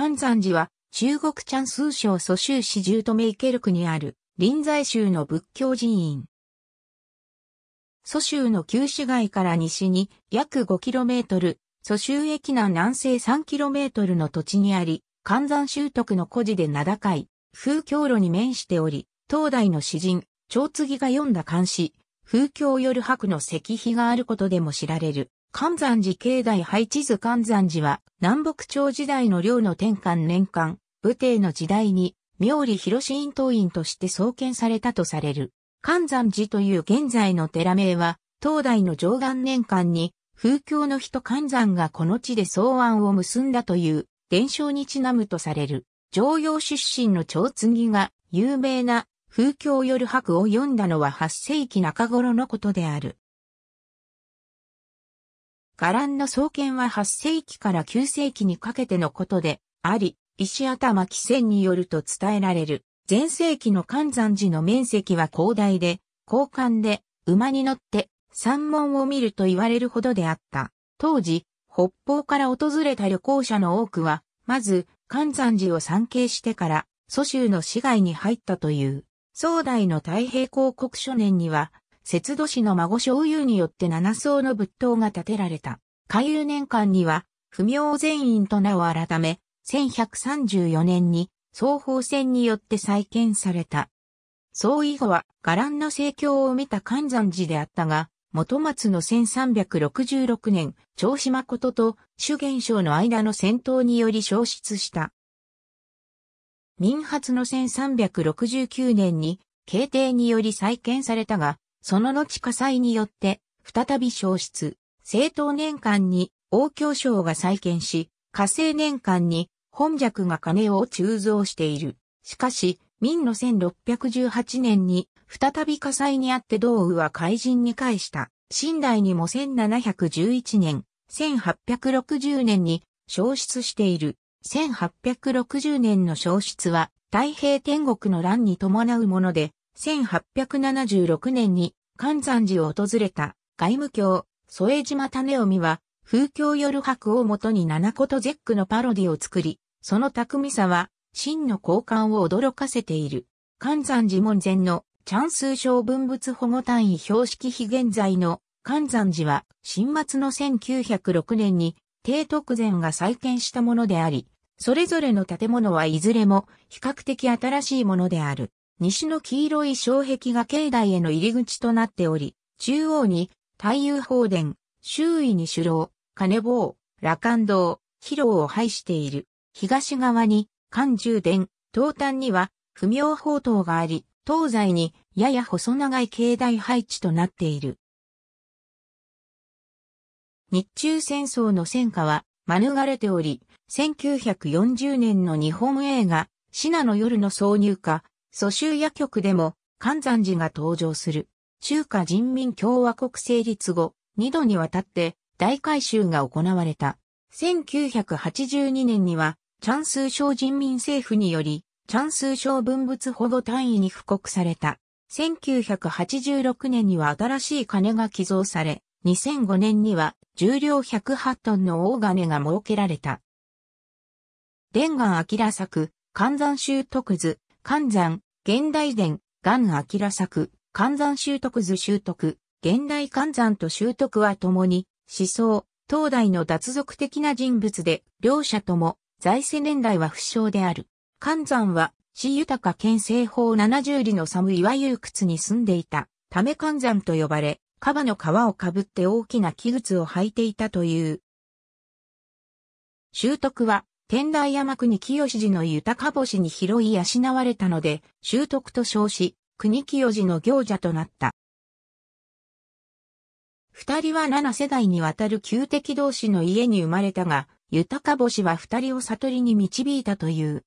関山寺は、中国チャンスー省蘇州市住留イケルクにある、臨済宗の仏教寺院。蘇州の旧市街から西に約 5km、蘇州駅南南西 3km の土地にあり、関山州徳の古寺で名高い、風教路に面しており、東大の詩人、長継が読んだ漢詩、風教夜白の石碑があることでも知られる。関山寺境内配置図関山寺は南北朝時代の領の天官年間、武帝の時代に妙理広院党員として創建されたとされる。関山寺という現在の寺名は、東大の上岸年間に、風教の人関山がこの地で草案を結んだという伝承にちなむとされる。常陽出身の長継が有名な風教夜白を読んだのは8世紀中頃のことである。伽藍の創建は8世紀から9世紀にかけてのことであり、石頭紀仙によると伝えられる。前世紀の観山寺の面積は広大で、高官で馬に乗って山門を見ると言われるほどであった。当時、北方から訪れた旅行者の多くは、まず観山寺を参詣してから、蘇州の市街に入ったという。宋代の太平広告書年には、節度市の孫小雄によって7層の仏塔が建てられた。海流年間には、不明全員と名を改め、1134年に、双方戦によって再建された。総以後は、伽藍の盛況を見た観山寺であったが、元松の1366年、長島ことと主元将の間の戦闘により消失した。民発の1369年に、慶帝により再建されたが、その後火災によって、再び消失。正当年間に王教省が再建し、火星年間に本弱が金を鋳造している。しかし、明の1618年に再び火災にあって道雨は怪人に返した。新代にも1711年、1860年に消失している。1860年の消失は太平天国の乱に伴うもので、1876年に関山寺を訪れた外務卿、添島種臣は、風教夜白をもとに七ゼックのパロディを作り、その巧みさは、真の交換を驚かせている。関山寺門前の、チャンス小文物保護単位標識非現在の関山寺は、新末の1906年に、帝徳禅が再建したものであり、それぞれの建物はいずれも比較的新しいものである。西の黄色い障壁が境内への入り口となっており、中央に太陽放電、周囲に主楼、金棒、羅漢堂、広を配している。東側に関充殿、東端には不明宝塔があり、東西にやや細長い境内配置となっている。日中戦争の戦火は免れており、1940年の日本映画、シナの夜の挿入歌、蘇州野局でも、関山寺が登場する。中華人民共和国成立後、二度にわたって大改修が行われた。1982年には、チャンスー省人民政府により、チャンスー省文物保護単位に布告された。1986年には新しい金が寄贈され、2005年には重量108トンの大金が設けられた。レン明作、関山州特図、関山、現代伝、元明作、観山習得図習得、現代観山と習得は共に、思想、東大の脱俗的な人物で、両者とも、財政年代は不詳である。観山は、市豊か県西方70里の寒い和遊窟に住んでいた、ため観山と呼ばれ、カバの皮をかぶって大きな器物を履いていたという。習得は、天台山国清寺の豊か星に拾い養われたので、習得と称し、国清寺の行者となった。二人は七世代にわたる旧敵同士の家に生まれたが、豊か星は二人を悟りに導いたという。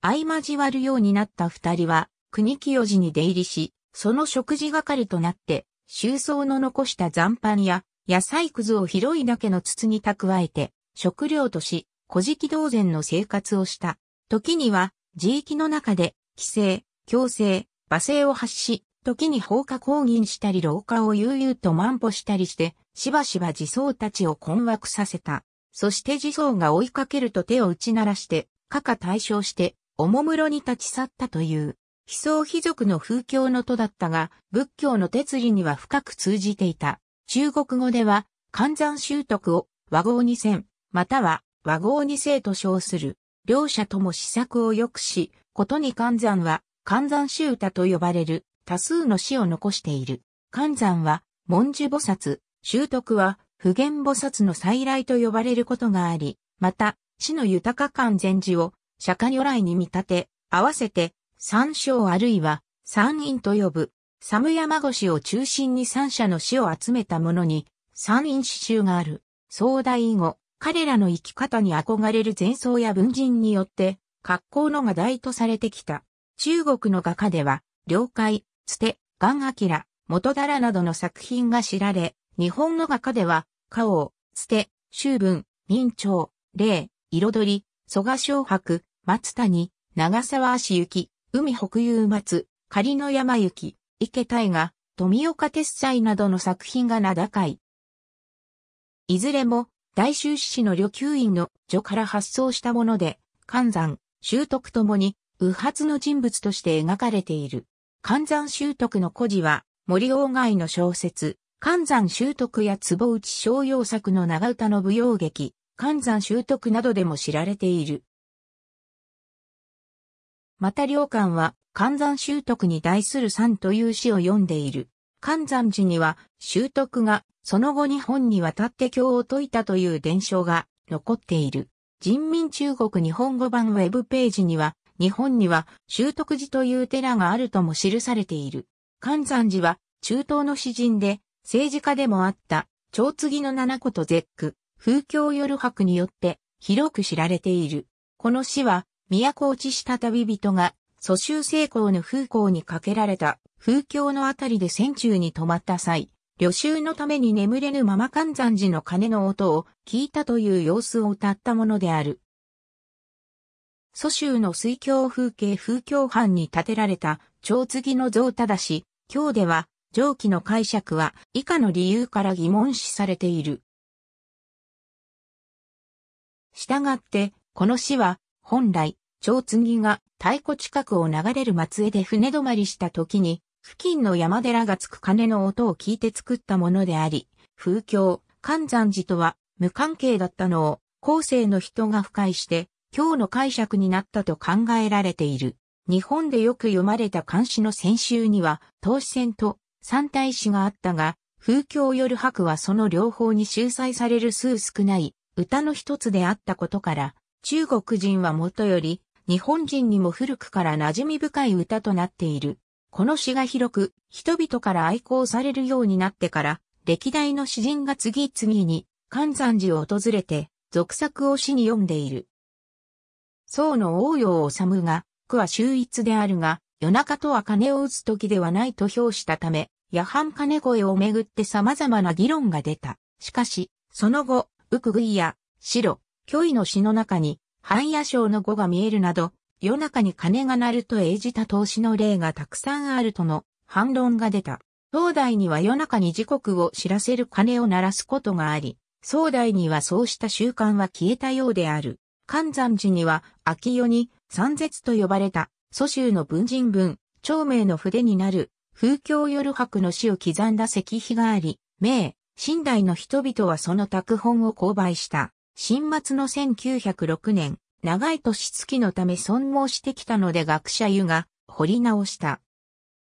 相交わるようになった二人は、国清寺に出入りし、その食事係となって、収蔵の残した残飯や野菜くずを拾いだけの筒に蓄えて、食料とし、古事記同然の生活をした。時には、地域の中で、規制、強制、罵声を発し、時に放火抗議したり廊下を悠々と万歩したりして、しばしば児相たちを困惑させた。そして児相が追いかけると手を打ち鳴らして、過か対象して、おもむろに立ち去ったという、非僧非族の風教の都だったが、仏教の哲理には深く通じていた。中国語では、寒山習得を和合にせん、または和合二世と称する、両者とも施策を良くし、ことに寒山は、寒山集太と呼ばれる、多数の死を残している。寒山は、文殊菩薩、修徳は、普賢菩薩の再来と呼ばれることがあり、また、死の豊か感禅寺を、釈迦如来に見立て、合わせて、三章あるいは、三院と呼ぶ、寒山越しを中心に三者の死を集めたものに、三院詩集がある。壮大以後、彼らの生き方に憧れる前奏や文人によって、格好の画題とされてきた。中国の画家では、了解、つて、ガンアキラ、元だらなどの作品が知られ、日本の画家では、花王、つて、秋文、明朝、霊、彩り、蘇我昭白、松谷、長沢足行、海北遊松、仮の山行、池大河、富岡鉄斎などの作品が名高い。いずれも、大修士市の旅給院の序から発想したもので、寒山、習得ともに、右発の人物として描かれている。寒山習得の故事は、森鴎外の小説、寒山習得や坪内逍遥作の長唄の舞踊劇、寒山習得などでも知られている。また良寛は、寒山習得に対する賛という詩を読んでいる。関山寺には、修徳が、その後日本に渡って教を説いたという伝承が残っている。人民中国日本語版ウェブページには、日本には修徳寺という寺があるとも記されている。関山寺は、中東の詩人で、政治家でもあった、長継の七子と絶句、風教夜白によって、広く知られている。この詩は、都落ちした旅人が、蘇州成功の風光にかけられた風峡のあたりで船中に泊まった際、旅衆のために眠れぬまま観山寺の鐘の音を聞いたという様子を歌ったものである。蘇州の水郷風景風郷藩に建てられた、蝶継の像ただし、今日では、上記の解釈は以下の理由から疑問視されている。従って、この詩は、本来、蝶継が太鼓近くを流れる松江で船止まりした時に、付近の山寺がつく鐘の音を聞いて作ったものであり、風教、観山寺とは無関係だったのを後世の人が不快して、今日の解釈になったと考えられている。日本でよく読まれた漢詩の先週には、投資戦と三大詩があったが、風教よる白はその両方に集載される数少ない歌の一つであったことから、中国人はもとより、日本人にも古くから馴染み深い歌となっている。この詩が広く人々から愛好されるようになってから、歴代の詩人が次々に関山寺を訪れて、俗作を詩に読んでいる。宋の王陽治が、句は秀逸であるが、夜中とは鐘を打つ時ではないと評したため、夜半金声をめぐって様々な議論が出た。しかし、その後、うくぐいや、白、虚位の詩の中に、半夜章の語が見えるなど、夜中に鐘が鳴ると栄じた投資の例がたくさんあるとの反論が出た。東大には夜中に時刻を知らせる鐘を鳴らすことがあり、総大にはそうした習慣は消えたようである。寒山寺には秋夜に三絶と呼ばれた蘇州の文人文、長明の筆になる風郷夜白の詩を刻んだ石碑があり、明、新代の人々はその拓本を購買した。新末の1906年、長い年月のため損耗してきたので学者湯が掘り直した。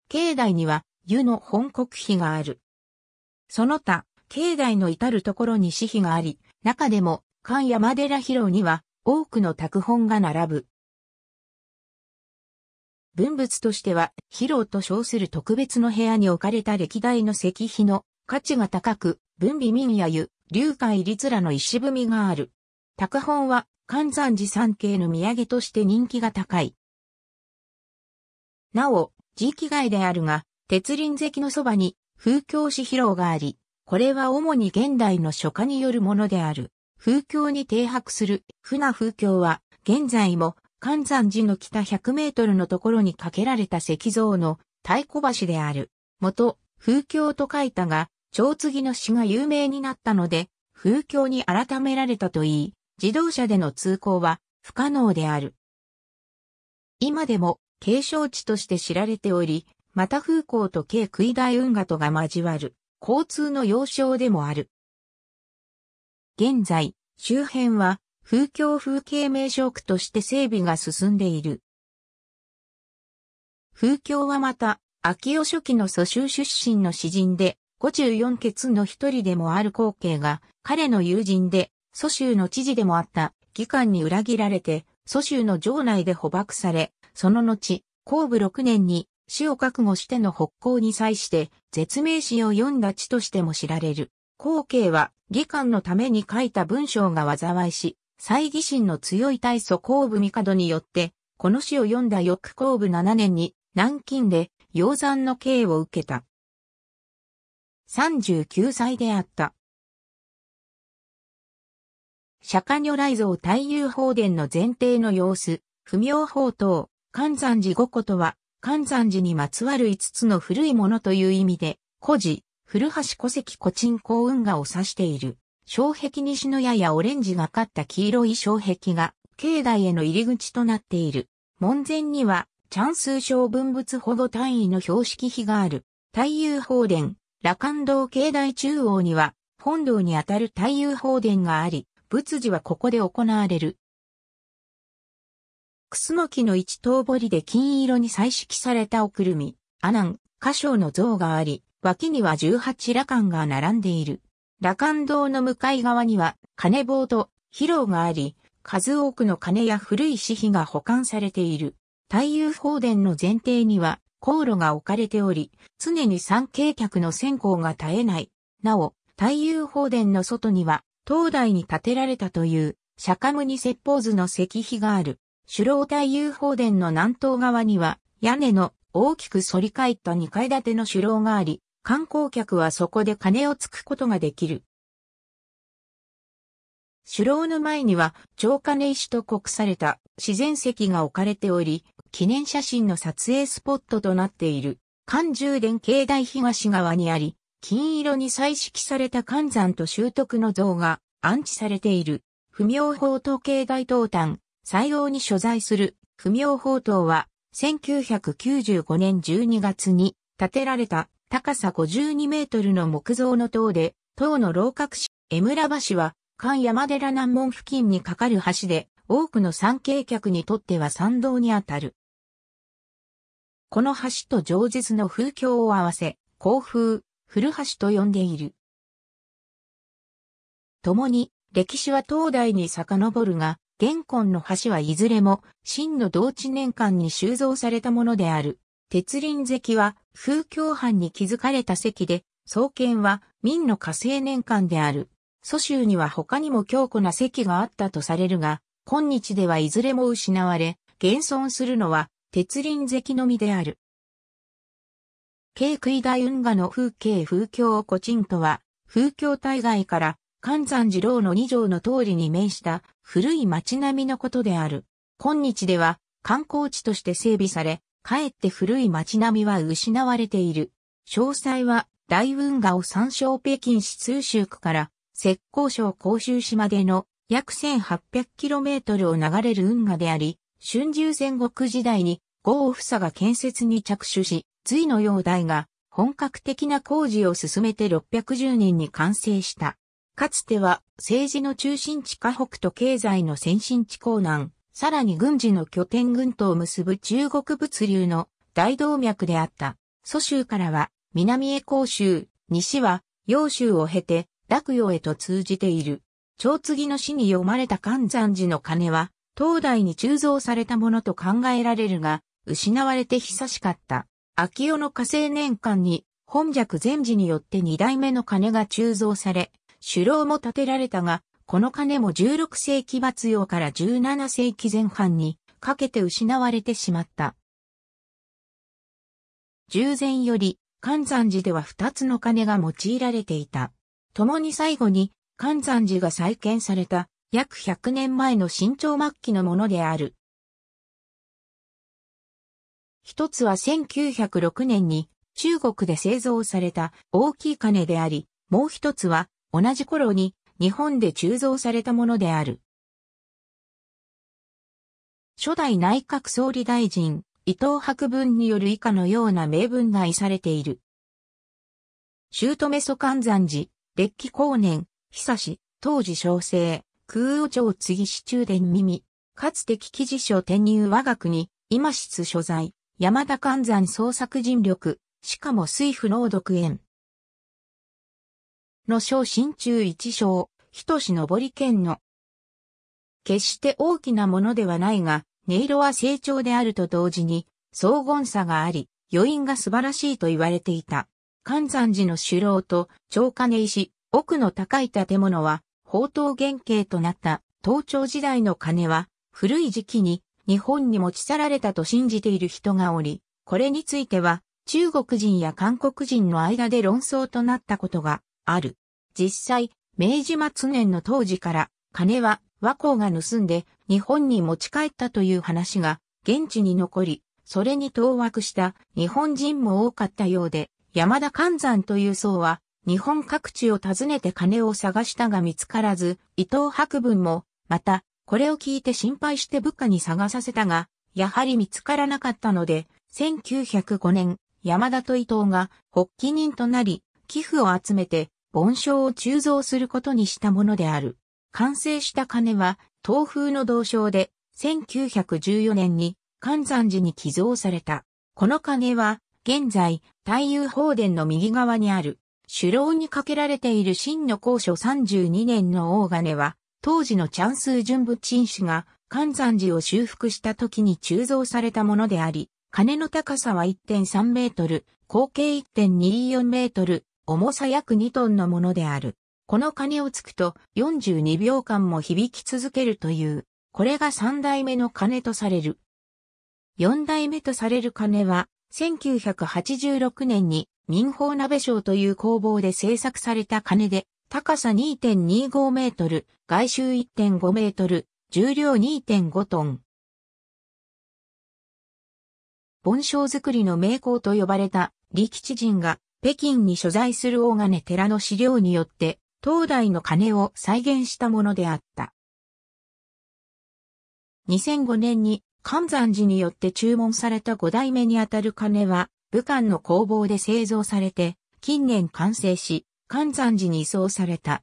境内には湯の本国碑がある。その他、境内の至るところに私碑があり、中でも、関山寺広には多くの拓本が並ぶ。文物としては、広と称する特別の部屋に置かれた歴代の石碑の価値が高く、文美民や湯、竜海律らの石踏みがある。拓本は関山寺山系の土産として人気が高い。なお、時期外であるが、鉄林石のそばに風教披露があり、これは主に現代の書家によるものである。風教に停泊する船風教は、現在も関山寺の北100メートルのところに架けられた石像の太鼓橋である。元、風教と書いたが、蝶継ぎの詩が有名になったので、風教に改められたといい、自動車での通行は不可能である。今でも景勝地として知られており、また風光と軽杭大運河とが交わる交通の要衝でもある。現在、周辺は風況風景名所区として整備が進んでいる。風況はまた、秋尾初期の蘇州出身の詩人で、54血の一人でもある光景が、彼の友人で、蘇州の知事でもあった、義官に裏切られて、蘇州の城内で捕縛され、その後、洪武6年に死を覚悟しての北行に際して、絶命詩を読んだ地としても知られる。後継は、義官のために書いた文章が災いし、再疑心の強い大祖孔武帝によって、この詩を読んだ翌洪武7年に、南京で、鷹山の刑を受けた。39歳であった。釈迦如来像太遊法殿の前提の様子、不明法等、観山寺五個とは、観山寺にまつわる五つの古いものという意味で、古寺、古橋古石古鎮古運河を指している。障壁西の矢やオレンジがかった黄色い障壁が、境内への入り口となっている。門前には、チャンス小文物保護単位の標識碑がある。太遊法殿、羅漢堂境内中央には、本堂にあたる太遊法殿があり、仏事はここで行われる。クスノキの一頭堀りで金色に彩色されたおくるみ、阿南、歌唱の像があり、脇には十八羅漢が並んでいる。羅漢堂の向かい側には金棒と披露があり、数多くの金や古い紙幣が保管されている。太遊放電の前提には、航路が置かれており、常に参詣客の線香が絶えない。なお、太遊放電の外には、東大に建てられたという釈迦牟尼説法図の石碑がある。首老体遊法殿の南東側には屋根の大きく反り返った2階建ての首楼があり、観光客はそこで金をつくことができる。首楼の前には、長金石と刻された自然石が置かれており、記念写真の撮影スポットとなっている、関十殿境内東側にあり、金色に彩色された寒山と習得の像が安置されている。不明法統計大東端、採用に所在する不明法統は、1995年12月に建てられた高さ52メートルの木造の塔で、塔の楼閣市、江村橋は、関山寺南門付近に架かる橋で、多くの参詣客にとっては参道にあたる。この橋と上日の風景を合わせ、甲風、古橋と呼んでいる。共に、歴史は東大に遡るが、玄今の橋はいずれも、真の同地年間に収蔵されたものである。鉄林石は、風教藩に築かれた石で、創建は、明の火星年間である。蘇州には他にも強固な石があったとされるが、今日ではいずれも失われ、現存するのは、鉄林石のみである。慶杭大運河の風景風コチンとは、風景大外から、関山二郎の二条の通りに面した古い町並みのことである。今日では観光地として整備され、かえって古い町並みは失われている。詳細は大運河を参照北京市通州区から浙江省甲州市までの約 1800km を流れる運河であり、春秋戦国時代に豪雨房が建設に着手し、隋の陽台が本格的な工事を進めて610年に完成した。かつては政治の中心地河北と経済の先進地江南、さらに軍事の拠点軍とを結ぶ中国物流の大動脈であった。蘇州からは南へ甲州、西は陽州を経て洛陽へと通じている。長継の詩に読まれた関山寺の鐘は、東大に鋳造されたものと考えられるが、失われて久しかった。秋代の火星年間に本弱禅寺によって二代目の鐘が鋳造され、首楼も建てられたが、この鐘も16世紀末用から17世紀前半にかけて失われてしまった。従前より、関山寺では二つの鐘が用いられていた。共に最後に、関山寺が再建された約100年前の新朝末期のものである。一つは1906年に中国で製造された大きい金であり、もう一つは同じ頃に日本で鋳造されたものである。初代内閣総理大臣、伊藤博文による以下のような名文が愛されている。姑祖観山寺、列記後年、久し、当時小生、空王朝次市中伝耳、かつて危機事書転入我が国、今室所在、山田寛山創作尽力、しかも水不能読園。の小新中一章、人志のぼり県の。決して大きなものではないが、音色は成長であると同時に、荘厳さがあり、余韻が素晴らしいと言われていた。寛山寺の首楼と長金石、奥の高い建物は、宝刀原型となった、東朝時代の鐘は、古い時期に日本に持ち去られたと信じている人がおり、これについては中国人や韓国人の間で論争となったことがある。実際、明治末年の当時から金は和光が盗んで日本に持ち帰ったという話が現地に残り、それに当惑した日本人も多かったようで、山田寛山という僧は日本各地を訪ねて金を探したが見つからず、伊藤博文も、またこれを聞いて心配して部下に探させたが、やはり見つからなかったので、1905年、山田と伊藤が発起人となり、寄付を集めて、盆章を鋳造することにしたものである。完成した鐘は、東風の銅章で、1914年に、関山寺に寄贈された。この鐘は、現在、太遊法殿の右側にある、首楼にかけられている真の高所32年の大金は、当時のチャンスー純仏鎮氏が関山寺を修復した時に鋳造されたものであり、鐘の高さは1.3メートル、口径1.24メートル、重さ約2トンのものである。この鐘をつくと42秒間も響き続けるという、これが3代目の鐘とされる。4代目とされる鐘は、1986年に民放鍋賞という工房で制作された鐘で、高さ2.25メートル、外周1.5メートル、重量2.5トン。盆栽作りの名工と呼ばれた力吉人が北京に所在する大金寺の資料によって東大の鐘を再現したものであった。2005年に関山寺によって注文された5代目にあたる鐘は武漢の工房で製造されて近年完成し関山寺に移送された。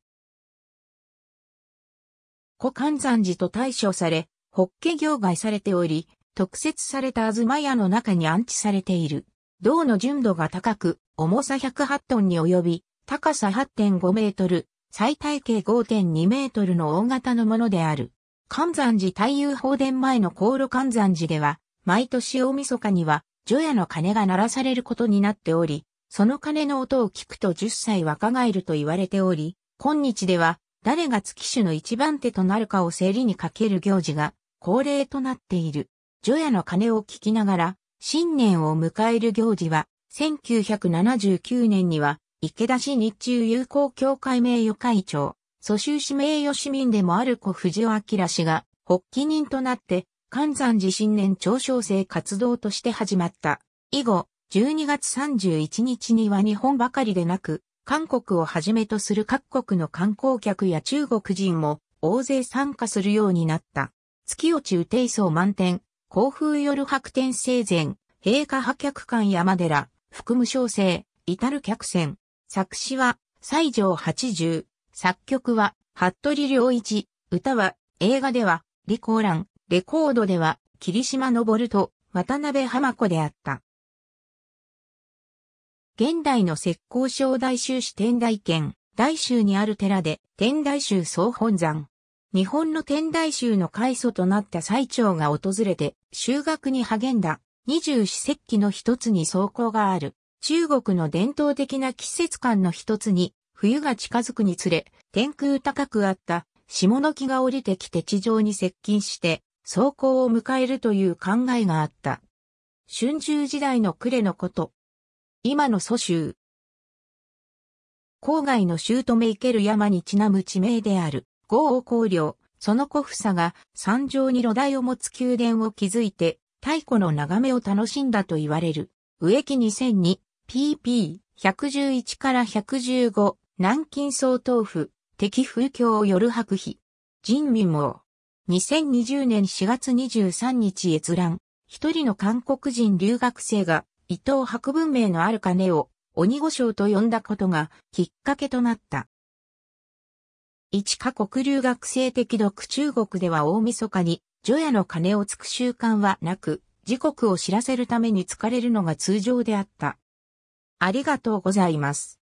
古関山寺と対処され、ホッケ業外されており、特設された東屋の中に安置されている。銅の純度が高く、重さ108トンに及び、高さ8.5メートル、最大径5.2メートルの大型のものである。関山寺太遊放電前の航路関山寺では、毎年大晦日には、除夜の鐘が鳴らされることになっており、その鐘の音を聞くと10歳若返ると言われており、今日では誰が月種の一番手となるかを競りにかける行事が恒例となっている。除夜の鐘を聞きながら新年を迎える行事は1979年には池田市日中友好協会名誉会長、蘇州市名誉市民でもある小藤尾明氏が発起人となって関山寺新年長小生活動として始まった。以後、12月31日には日本ばかりでなく、韓国をはじめとする各国の観光客や中国人も大勢参加するようになった。月落ち雨低層満点、甲風夜白天生前、陛下破客館山寺、副無小生、至る客船。作詞は、西条八十、作曲は、服部良一、歌は、映画では、リコーラン。レコードでは、霧島昇と、渡辺浜子であった。現代の石膏省大衆市天台県、大衆にある寺で、天台衆総本山。日本の天台宗の開祖となった最長が訪れて、修学に励んだ二十四節気の一つに草稿がある。中国の伝統的な季節感の一つに、冬が近づくにつれ、天空高くあった下の木が降りてきて地上に接近して、草稿を迎えるという考えがあった。春秋時代の呉のこと、今の蘇州。郊外の州とめいける山にちなむ地名である、豪王公領、その古房が山上に炉台を持つ宮殿を築いて、太古の眺めを楽しんだと言われる。植木2002、pp111 から115、南京総統府、敵風を夜白日。人民も、2020年4月23日閲覧、一人の韓国人留学生が伊藤博文明のある金を鬼御将と呼んだことがきっかけとなった。一か国流学生的独中国では大晦日に除夜の鐘をつく習慣はなく、時刻を知らせるために疲れるのが通常であった。ありがとうございます。